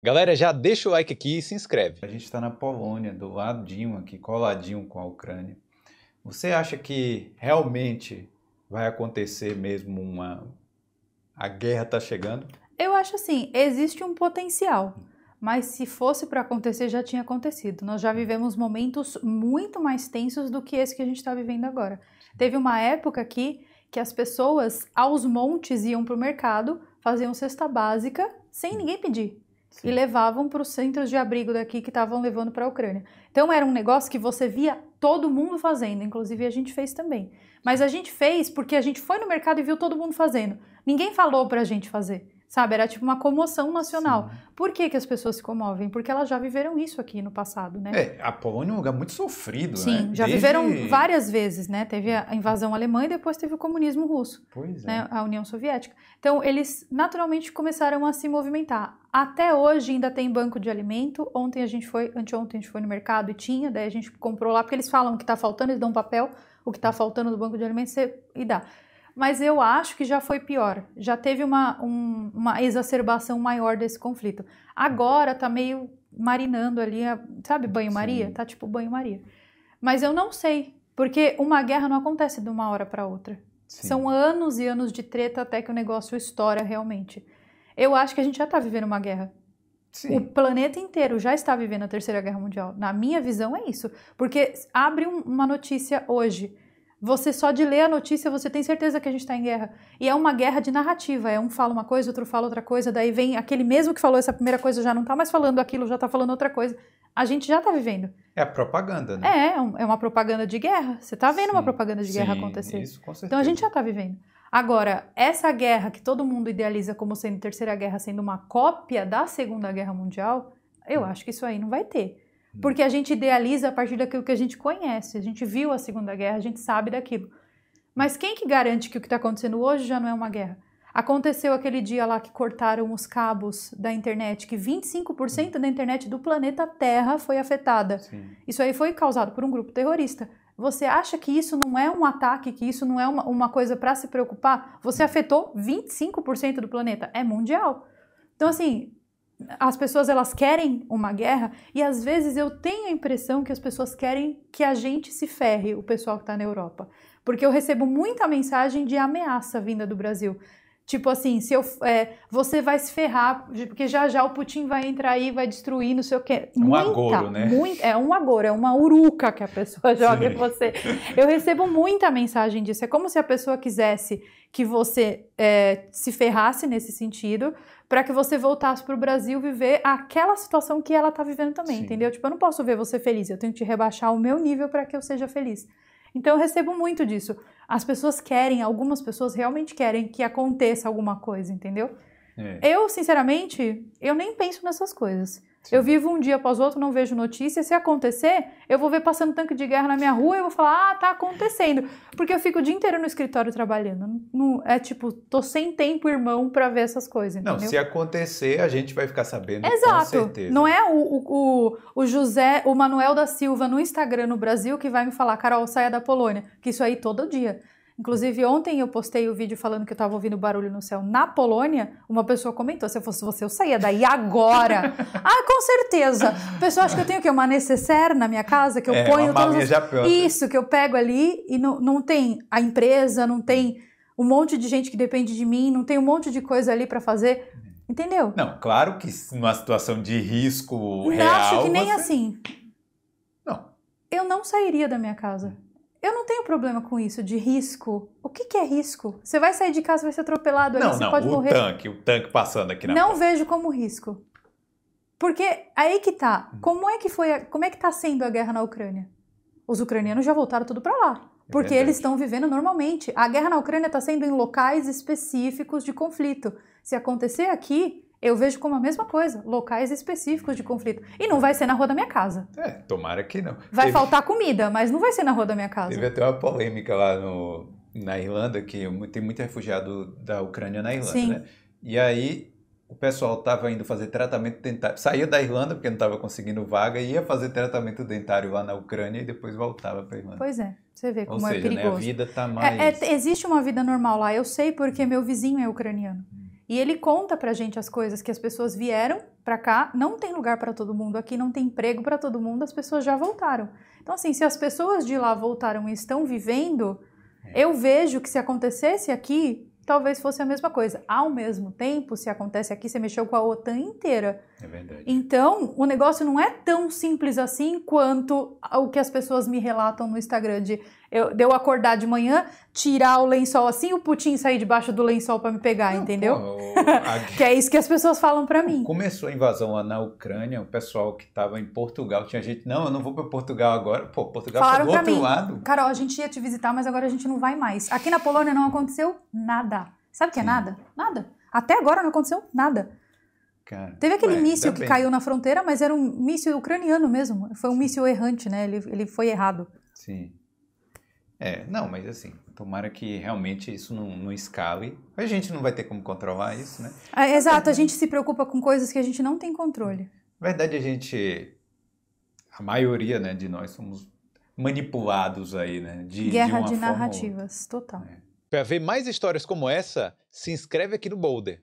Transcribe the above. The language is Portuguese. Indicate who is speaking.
Speaker 1: Galera, já deixa o like aqui e se inscreve. A gente está na Polônia, do ladinho aqui, coladinho com a Ucrânia. Você acha que realmente vai acontecer mesmo uma. A guerra está chegando?
Speaker 2: Eu acho assim, existe um potencial. Mas se fosse para acontecer, já tinha acontecido. Nós já vivemos momentos muito mais tensos do que esse que a gente está vivendo agora. Teve uma época aqui que as pessoas aos montes iam para o mercado, faziam cesta básica, sem ninguém pedir. Sim. e levavam para os centros de abrigo daqui que estavam levando para a Ucrânia. Então era um negócio que você via todo mundo fazendo, inclusive a gente fez também. Mas a gente fez porque a gente foi no mercado e viu todo mundo fazendo. Ninguém falou para a gente fazer sabe? Era tipo uma comoção nacional. Sim. Por que, que as pessoas se comovem? Porque elas já viveram isso aqui no passado, né? É,
Speaker 1: a Polônia é um lugar muito sofrido, Sim, né? Sim, já Desde... viveram várias
Speaker 2: vezes, né? Teve a invasão alemã e depois teve o comunismo russo. Pois né? é. Né? A União Soviética. Então, eles naturalmente começaram a se movimentar. Até hoje ainda tem banco de alimento. Ontem a gente foi, anteontem a gente foi no mercado e tinha, daí a gente comprou lá, porque eles falam o que está faltando, eles dão papel, o que está faltando do banco de alimento você, e dá mas eu acho que já foi pior. Já teve uma, um, uma exacerbação maior desse conflito. Agora tá meio marinando ali, sabe, banho-maria? Tá tipo banho-maria. Mas eu não sei, porque uma guerra não acontece de uma hora para outra. Sim. São anos e anos de treta até que o negócio estoura realmente. Eu acho que a gente já está vivendo uma guerra. Sim. O planeta inteiro já está vivendo a Terceira Guerra Mundial. Na minha visão, é isso. Porque abre um, uma notícia hoje você só de ler a notícia, você tem certeza que a gente está em guerra. E é uma guerra de narrativa. É um fala uma coisa, outro fala outra coisa, daí vem aquele mesmo que falou essa primeira coisa, já não está mais falando aquilo, já está falando outra coisa. A gente já está vivendo.
Speaker 1: É propaganda, né? É,
Speaker 2: é, é uma propaganda de guerra. Você está vendo sim, uma propaganda de guerra sim, acontecer. Isso, com certeza. Então a gente já está vivendo. Agora, essa guerra que todo mundo idealiza como sendo Terceira Guerra, sendo uma cópia da Segunda Guerra Mundial, eu hum. acho que isso aí não vai ter. Uhum. Porque a gente idealiza a partir daquilo que a gente conhece. A gente viu a Segunda Guerra, a gente sabe daquilo. Mas quem que garante que o que está acontecendo hoje já não é uma guerra? Aconteceu aquele dia lá que cortaram os cabos da internet, que 25% uhum. da internet do planeta Terra foi afetada. Sim. Isso aí foi causado por um grupo terrorista. Você acha que isso não é um ataque, que isso não é uma, uma coisa para se preocupar? Você afetou 25% do planeta. É mundial. Então, assim, as pessoas elas querem uma guerra e às vezes eu tenho a impressão que as pessoas querem que a gente se ferre, o pessoal que está na Europa. Porque eu recebo muita mensagem de ameaça vinda do Brasil. Tipo assim, se eu, é, você vai se ferrar, porque já já o Putin vai entrar aí, vai destruir, não sei o quê. Um agouro, né? Muita, é um agouro, é uma uruca que a pessoa joga Sim. em você. Eu recebo muita mensagem disso. É como se a pessoa quisesse que você é, se ferrasse nesse sentido, para que você voltasse para o Brasil viver aquela situação que ela está vivendo também, Sim. entendeu? Tipo, eu não posso ver você feliz, eu tenho que te rebaixar o meu nível para que eu seja feliz. Então eu recebo muito disso. As pessoas querem, algumas pessoas realmente querem que aconteça alguma coisa, entendeu? É. Eu, sinceramente, eu nem penso nessas coisas. Eu vivo um dia após outro, não vejo notícia. Se acontecer, eu vou ver passando tanque de guerra na minha rua e vou falar, ah, tá acontecendo. Porque eu fico o dia inteiro no escritório trabalhando. Não, é tipo, tô sem tempo, irmão, para ver essas coisas. Entendeu? Não, se
Speaker 1: acontecer, a gente vai ficar sabendo. Exato. Com certeza. Não
Speaker 2: é o, o, o José, o Manuel da Silva no Instagram no Brasil que vai me falar, Carol, saia da Polônia. Que isso aí todo dia. Inclusive, ontem eu postei o um vídeo falando que eu estava ouvindo barulho no céu na Polônia. Uma pessoa comentou: se eu fosse você, eu saía daí agora. ah, com certeza. A pessoa acha que eu tenho que uma necessaire na minha casa, que eu é, ponho todas Isso, que eu pego ali e não, não tem a empresa, não tem um monte de gente que depende de mim, não tem um monte de coisa ali para fazer. Uhum. Entendeu?
Speaker 1: Não, claro que numa situação de risco não real... Eu acho que nem você...
Speaker 2: assim. Não. Eu não sairia da minha casa. Uhum eu não tenho problema com isso, de risco. O que, que é risco? Você vai sair de casa, vai ser atropelado, não, ali, você não, pode o morrer. tanque,
Speaker 1: o tanque passando aqui na Não vejo
Speaker 2: como risco. Porque aí que tá. Hum. Como é que foi, a, como é que tá sendo a guerra na Ucrânia? Os ucranianos já voltaram tudo para lá. É porque é eles estão vivendo normalmente. A guerra na Ucrânia está sendo em locais específicos de conflito. Se acontecer aqui, eu vejo como a mesma coisa, locais específicos de conflito. E não vai ser na rua da minha casa. É,
Speaker 1: tomara que não. Vai Teve... faltar
Speaker 2: comida, mas não vai ser na rua da minha casa. Teve
Speaker 1: até uma polêmica lá no, na Irlanda, que tem muito refugiado da Ucrânia na Irlanda, Sim. né? E aí o pessoal estava indo fazer tratamento dentário, saía da Irlanda porque não estava conseguindo vaga, ia fazer tratamento dentário lá na Ucrânia e depois voltava para a Irlanda. Pois é,
Speaker 2: você vê como Ou é seja, perigoso. Né, a vida está mais... É, é, existe uma vida normal lá, eu sei porque meu vizinho é ucraniano. E ele conta pra gente as coisas que as pessoas vieram pra cá, não tem lugar para todo mundo aqui, não tem emprego para todo mundo, as pessoas já voltaram. Então, assim, se as pessoas de lá voltaram e estão vivendo, é. eu vejo que se acontecesse aqui, talvez fosse a mesma coisa. Ao mesmo tempo, se acontece aqui, você mexeu com a OTAN inteira. É verdade. Então, o negócio não é tão simples assim quanto o que as pessoas me relatam no Instagram de eu, de eu acordar de manhã, tirar o lençol assim, o Putin sair debaixo do lençol para me pegar, não, entendeu? Pô, a... que é isso que as pessoas falam para mim.
Speaker 1: Começou a invasão lá na Ucrânia, o pessoal que estava em Portugal, tinha gente, não, eu não vou para Portugal agora. Pô, Portugal foi do outro mim, lado.
Speaker 2: Carol, a gente ia te visitar, mas agora a gente não vai mais. Aqui na Polônia não aconteceu nada. Sabe o que é nada? Nada. Até agora não aconteceu nada. Cara, Teve aquele ué, míssil que bem. caiu na fronteira, mas era um míssil ucraniano mesmo. Foi um míssil errante, né? Ele, ele foi errado.
Speaker 1: Sim. É, não, mas assim, tomara que realmente isso não, não escale. A gente não vai ter como controlar isso, né?
Speaker 2: Ah, exato, a gente se preocupa com coisas que a gente não tem controle.
Speaker 1: Na verdade, a gente, a maioria né, de nós somos manipulados aí, né? De, Guerra de, de narrativas, total. É. Para ver mais histórias como essa, se inscreve aqui no Boulder.